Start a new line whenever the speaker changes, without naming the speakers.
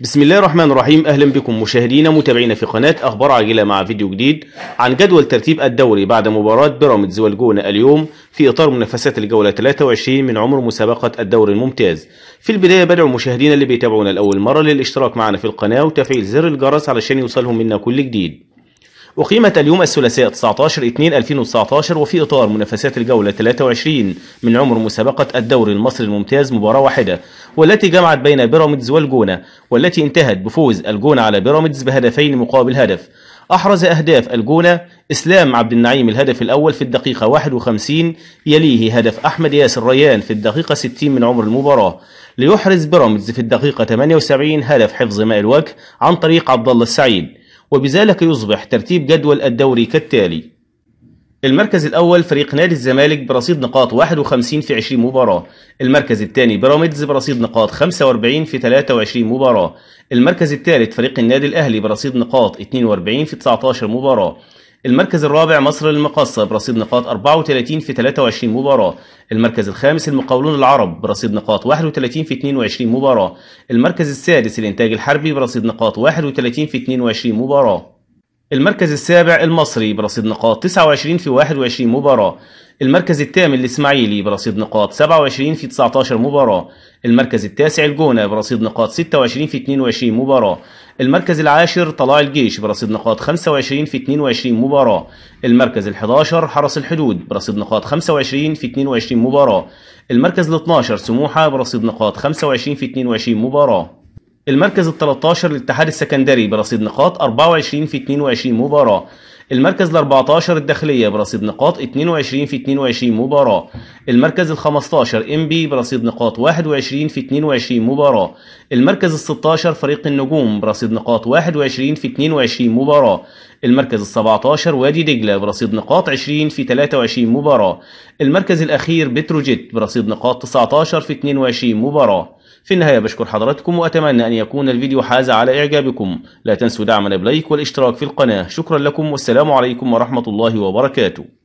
بسم الله الرحمن الرحيم اهلا بكم مشاهدينا متابعينا في قناه اخبار عاجله مع فيديو جديد عن جدول ترتيب الدوري بعد مباراه بيراميدز والجونه اليوم في اطار منافسات الجوله 23 من عمر مسابقه الدوري الممتاز. في البدايه بدعو مشاهدينا اللي بيتابعونا لاول مره للاشتراك معنا في القناه وتفعيل زر الجرس علشان يوصلهم منا كل جديد. أقيمت اليوم الثلاثاء 19 2 2019 وفي إطار منافسات الجولة 23 من عمر مسابقة الدوري المصري الممتاز مباراة واحدة والتي جمعت بين بيراميدز والجونة والتي انتهت بفوز الجونة على بيراميدز بهدفين مقابل هدف أحرز أهداف الجونة إسلام عبد النعيم الهدف الأول في الدقيقة 51 يليه هدف أحمد ياسر ريان في الدقيقة 60 من عمر المباراة ليحرز بيراميدز في الدقيقة 78 هدف حفظ ماء الوجه عن طريق عبد الله السعيد وبذلك يصبح ترتيب جدول الدوري كالتالي المركز الأول فريق نادي الزمالك برصيد نقاط 51 في 20 مباراة المركز الثاني بيراميدز برصيد نقاط 45 في 23 مباراة المركز الثالث فريق النادي الأهلي برصيد نقاط 42 في 19 مباراة المركز الرابع مصر للمقاصة برصيد نقاط 34 في 23 مباراة المركز الخامس المقاولون العرب برصيد نقاط 31 في 22 مباراة المركز السادس الإنتاج الحربي برصيد نقاط 31 في 22 مباراة المركز السابع المصري برصيد نقاط 29 في 21 مباراة المركز الثامن الإسماعيلي برصيد نقاط 27 في 19 مباراة المركز التاسع الجونة برصيد نقاط 26 في 22 مباراة المركز العاشر طلاع الجيش برصيد نقاط 25 في 22 مباراة المركز ال11 حرس الحدود برصيد نقاط 25 في 22 مباراة المركز ال12 سموحة برصيد نقاط 25 في 22 مباراة المركز ال 13 الاتحاد السكندري برصيد نقاط 24 في 22 مباراة المركز ال 14 الداخلية برصيد نقاط 22 في 22 مباراة المركز ال 15 ام بي برصيد نقاط 21 في 22 مباراة المركز ال 16 فريق النجوم برصيد نقاط 21 في 22 مباراة المركز ال 17 وادي دجلة برصيد نقاط 20 في 23 مباراة المركز الأخير بتروجيت برصيد نقاط 19 في 22 مباراة في النهاية بشكر حضراتكم وأتمنى أن يكون الفيديو حاز على إعجابكم لا تنسوا دعمنا بلايك والاشتراك في القناة شكرا لكم والسلام عليكم ورحمة الله وبركاته